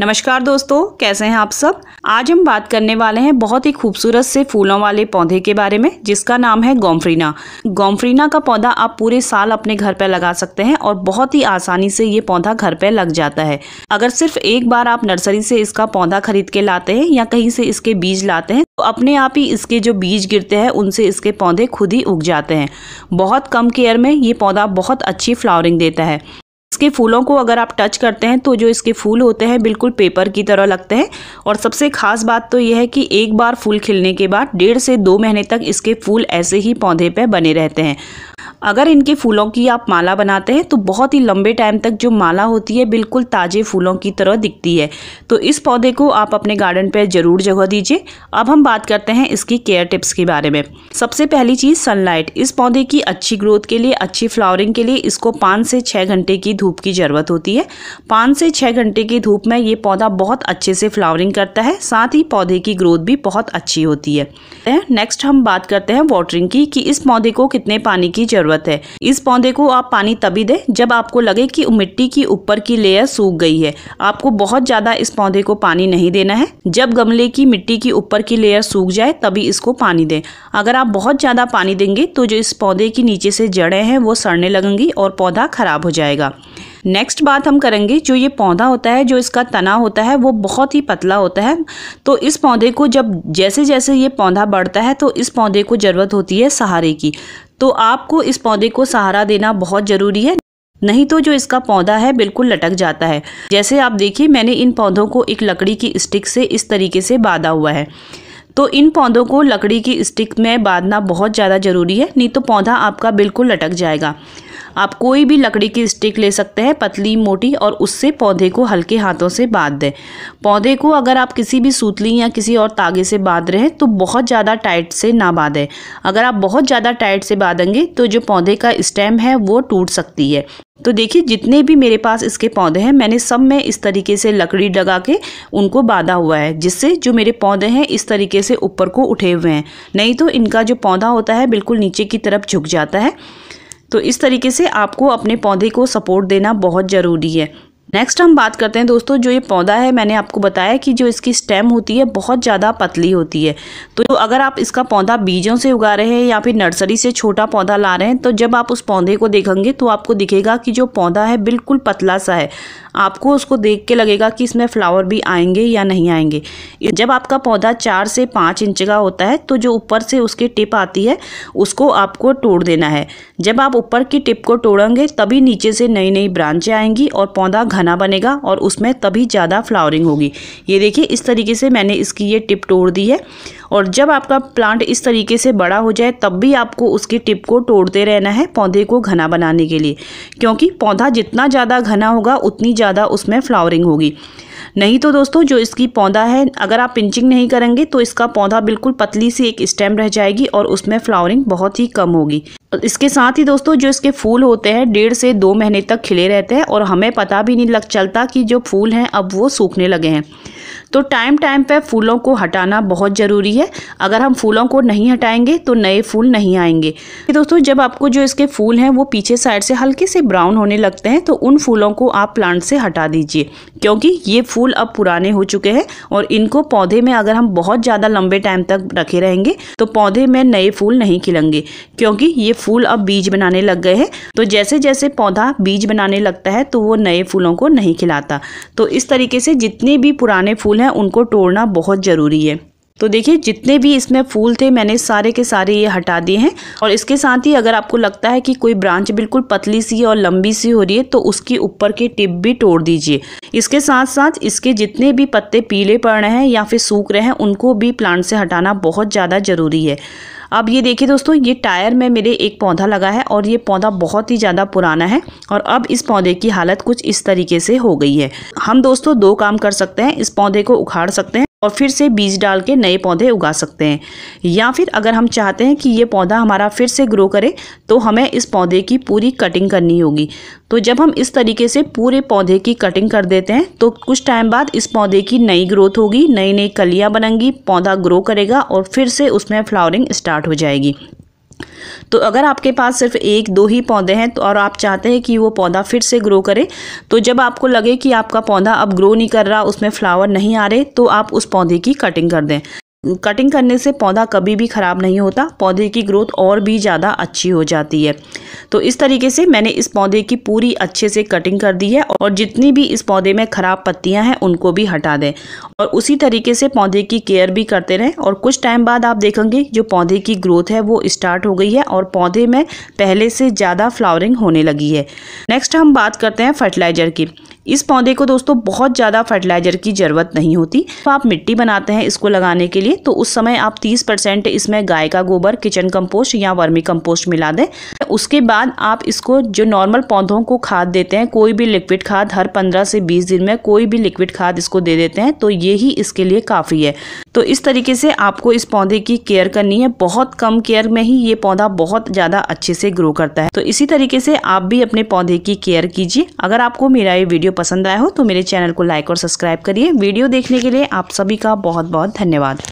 नमस्कार दोस्तों कैसे हैं आप सब आज हम बात करने वाले हैं बहुत ही खूबसूरत से फूलों वाले पौधे के बारे में जिसका नाम है गोम्फ्रीना गोम्फ्रीना का पौधा आप पूरे साल अपने घर पर लगा सकते हैं और बहुत ही आसानी से ये पौधा घर पर लग जाता है अगर सिर्फ एक बार आप नर्सरी से इसका पौधा खरीद के लाते हैं या कहीं से इसके बीज लाते हैं तो अपने आप ही इसके जो बीज गिरते हैं उनसे इसके पौधे खुद ही उग जाते हैं बहुत कम केयर में ये पौधा बहुत अच्छी फ्लावरिंग देता है इसके फूलों को अगर आप टच करते हैं तो जो इसके फूल होते हैं बिल्कुल पेपर की तरह लगते हैं और सबसे खास बात तो यह है कि एक बार फूल खिलने के बाद डेढ़ से दो महीने तक इसके फूल ऐसे ही पौधे पर बने रहते हैं अगर इनके फूलों की आप माला बनाते हैं तो बहुत ही लंबे टाइम तक जो माला होती है बिल्कुल ताज़े फूलों की तरह दिखती है तो इस पौधे को आप अपने गार्डन पर ज़रूर जगह दीजिए अब हम बात करते हैं इसकी केयर टिप्स के बारे में सबसे पहली चीज़ सनलाइट इस पौधे की अच्छी ग्रोथ के लिए अच्छी फ्लावरिंग के लिए इसको पाँच से छः घंटे की धूप की ज़रूरत होती है पाँच से छः घंटे की धूप में ये पौधा बहुत अच्छे से फ्लावरिंग करता है साथ ही पौधे की ग्रोथ भी बहुत अच्छी होती है नेक्स्ट हम बात करते हैं वाटरिंग की कि इस पौधे को कितने पानी की ज़रूरत ज़रूरत है इस पौधे को आप पानी तभी दें जब आपको लगे कि मिट्टी की ऊपर की लेयर सूख गई है आपको बहुत ज़्यादा इस पौधे को पानी नहीं देना है जब गमले की मिट्टी की ऊपर की लेयर सूख जाए तभी इसको पानी दें अगर आप बहुत ज़्यादा पानी देंगे तो जो इस पौधे की नीचे से जड़ें हैं वो सड़ने लगेंगी और पौधा ख़राब हो जाएगा नेक्स्ट बात हम करेंगे जो ये पौधा होता है जो इसका तना होता है वो बहुत ही पतला होता है तो इस पौधे को जब जैसे जैसे ये पौधा बढ़ता है तो इस पौधे को ज़रूरत होती है सहारे की तो आपको इस पौधे को सहारा देना बहुत ज़रूरी है नहीं तो जो इसका पौधा है बिल्कुल लटक जाता है जैसे आप देखिए मैंने इन पौधों को एक लकड़ी की स्टिक से इस तरीके से बांधा हुआ है तो इन पौधों को लकड़ी की स्टिक में बांधना बहुत ज़्यादा ज़रूरी है नहीं तो पौधा आपका बिल्कुल लटक जाएगा आप कोई भी लकड़ी की स्टिक ले सकते हैं पतली मोटी और उससे पौधे को हल्के हाथों से बांध दें पौधे को अगर आप किसी भी सूतली या किसी और तागे से बांध रहे हैं तो बहुत ज़्यादा टाइट से ना बांधें अगर आप बहुत ज़्यादा टाइट से बांधेंगे तो जो पौधे का स्टेम है वो टूट सकती है तो देखिए जितने भी मेरे पास इसके पौधे हैं मैंने सब में इस तरीके से लकड़ी लगा के उनको बांधा हुआ है जिससे जो मेरे पौधे हैं इस तरीके से ऊपर को उठे हुए हैं नहीं तो इनका जो पौधा होता है बिल्कुल नीचे की तरफ झुक जाता है तो इस तरीके से आपको अपने पौधे को सपोर्ट देना बहुत ज़रूरी है नेक्स्ट हम बात करते हैं दोस्तों जो ये पौधा है मैंने आपको बताया कि जो इसकी स्टेम होती है बहुत ज़्यादा पतली होती है तो अगर आप इसका पौधा बीजों से उगा रहे हैं या फिर नर्सरी से छोटा पौधा ला रहे हैं तो जब आप उस पौधे को देखेंगे तो आपको दिखेगा कि जो पौधा है बिल्कुल पतला सा है आपको उसको देख के लगेगा कि इसमें फ्लावर भी आएंगे या नहीं आएंगे जब आपका पौधा चार से पाँच इंच का होता है तो जो ऊपर से उसकी टिप आती है उसको आपको तोड़ देना है जब आप ऊपर की टिप को तोड़ेंगे तभी नीचे से नई नई ब्रांचें आएंगी और पौधा घना बनेगा और उसमें तभी ज़्यादा फ्लावरिंग होगी ये देखिए इस तरीके से मैंने इसकी ये टिप तोड़ दी है और जब आपका प्लांट इस तरीके से बड़ा हो जाए तब भी आपको उसकी टिप को तोड़ते रहना है पौधे को घना बनाने के लिए क्योंकि पौधा जितना ज़्यादा घना होगा उतनी ज़्यादा ज़्यादा उसमें फ्लावरिंग होगी नहीं तो दोस्तों जो इसकी पौधा है अगर आप पिंचिंग नहीं करेंगे तो इसका पौधा बिल्कुल पतली सी एक स्टेम रह जाएगी और उसमें फ्लावरिंग बहुत ही कम होगी इसके साथ ही दोस्तों जो इसके फूल होते हैं डेढ़ से दो महीने तक खिले रहते हैं और हमें पता भी नहीं लग चलता कि जो फूल हैं अब वो सूखने लगे हैं तो टाइम टाइम पर फूलों को हटाना बहुत ज़रूरी है अगर हम फूलों को नहीं हटाएंगे तो नए फूल नहीं आएंगे दोस्तों जब आपको जो इसके फूल हैं वो पीछे साइड से हल्के से ब्राउन होने लगते हैं तो उन फूलों को आप प्लांट से हटा दीजिए क्योंकि ये फूल अब पुराने हो चुके हैं और इनको पौधे में अगर हम बहुत ज़्यादा लंबे टाइम तक रखे रहेंगे तो पौधे में नए फूल नहीं खिलेंगे क्योंकि ये फूल अब बीज बनाने लग गए हैं तो जैसे जैसे पौधा बीज बनाने लगता है तो वो नए फूलों को नहीं खिलाता तो इस तरीके से जितने भी पुराने फूल हैं उनको तोड़ना बहुत ज़रूरी है तो देखिए जितने भी इसमें फूल थे मैंने सारे के सारे ये हटा दिए हैं और इसके साथ ही अगर आपको लगता है कि कोई ब्रांच बिल्कुल पतली सी और लंबी सी हो रही है तो उसकी ऊपर के टिप भी तोड़ दीजिए इसके साथ साथ इसके जितने भी पत्ते पीले पड़ रहे हैं या फिर सूख रहे हैं उनको भी प्लांट से हटाना बहुत ज़्यादा ज़रूरी है अब ये देखिए दोस्तों ये टायर में मेरे एक पौधा लगा है और ये पौधा बहुत ही ज़्यादा पुराना है और अब इस पौधे की हालत कुछ इस तरीके से हो गई है हम दोस्तों दो काम कर सकते हैं इस पौधे को उखाड़ सकते हैं और फिर से बीज डाल के नए पौधे उगा सकते हैं या फिर अगर हम चाहते हैं कि ये पौधा हमारा फिर से ग्रो करे तो हमें इस पौधे की पूरी कटिंग करनी होगी तो जब हम इस तरीके से पूरे पौधे की कटिंग कर देते हैं तो कुछ टाइम बाद इस पौधे की नई ग्रोथ होगी नई नई कलियाँ बनेंगी पौधा ग्रो करेगा और फिर से उसमें फ्लावरिंग स्टार्ट हो जाएगी तो अगर आपके पास सिर्फ एक दो ही पौधे हैं तो और आप चाहते हैं कि वो पौधा फिर से ग्रो करे तो जब आपको लगे कि आपका पौधा अब ग्रो नहीं कर रहा उसमें फ्लावर नहीं आ रहे तो आप उस पौधे की कटिंग कर दें कटिंग करने से पौधा कभी भी ख़राब नहीं होता पौधे की ग्रोथ और भी ज़्यादा अच्छी हो जाती है तो इस तरीके से मैंने इस पौधे की पूरी अच्छे से कटिंग कर दी है और जितनी भी इस पौधे में ख़राब पत्तियां हैं उनको भी हटा दें और उसी तरीके से पौधे की केयर भी करते रहें और कुछ टाइम बाद आप देखेंगे जो पौधे की ग्रोथ है वो स्टार्ट हो गई है और पौधे में पहले से ज़्यादा फ्लावरिंग होने लगी है नेक्स्ट हम बात करते हैं फर्टिलाइज़र की इस पौधे को दोस्तों बहुत ज़्यादा फर्टिलाइजर की ज़रूरत नहीं होती तो आप मिट्टी बनाते हैं इसको लगाने के लिए तो उस समय आप 30 परसेंट इसमें गाय का गोबर किचन कंपोस्ट या वर्मी कंपोस्ट मिला दें उसके बाद आप इसको जो नॉर्मल पौधों को खाद देते हैं कोई भी लिक्विड खाद हर पंद्रह से बीस दिन में कोई भी लिक्विड खाद इसको दे देते हैं तो ये ही इसके लिए काफ़ी है तो इस तरीके से आपको इस पौधे की केयर करनी है बहुत कम केयर में ही ये पौधा बहुत ज़्यादा अच्छे से ग्रो करता है तो इसी तरीके से आप भी अपने पौधे की केयर कीजिए अगर आपको मेरा ये वीडियो पसंद आया हो तो मेरे चैनल को लाइक और सब्सक्राइब करिए वीडियो देखने के लिए आप सभी का बहुत बहुत धन्यवाद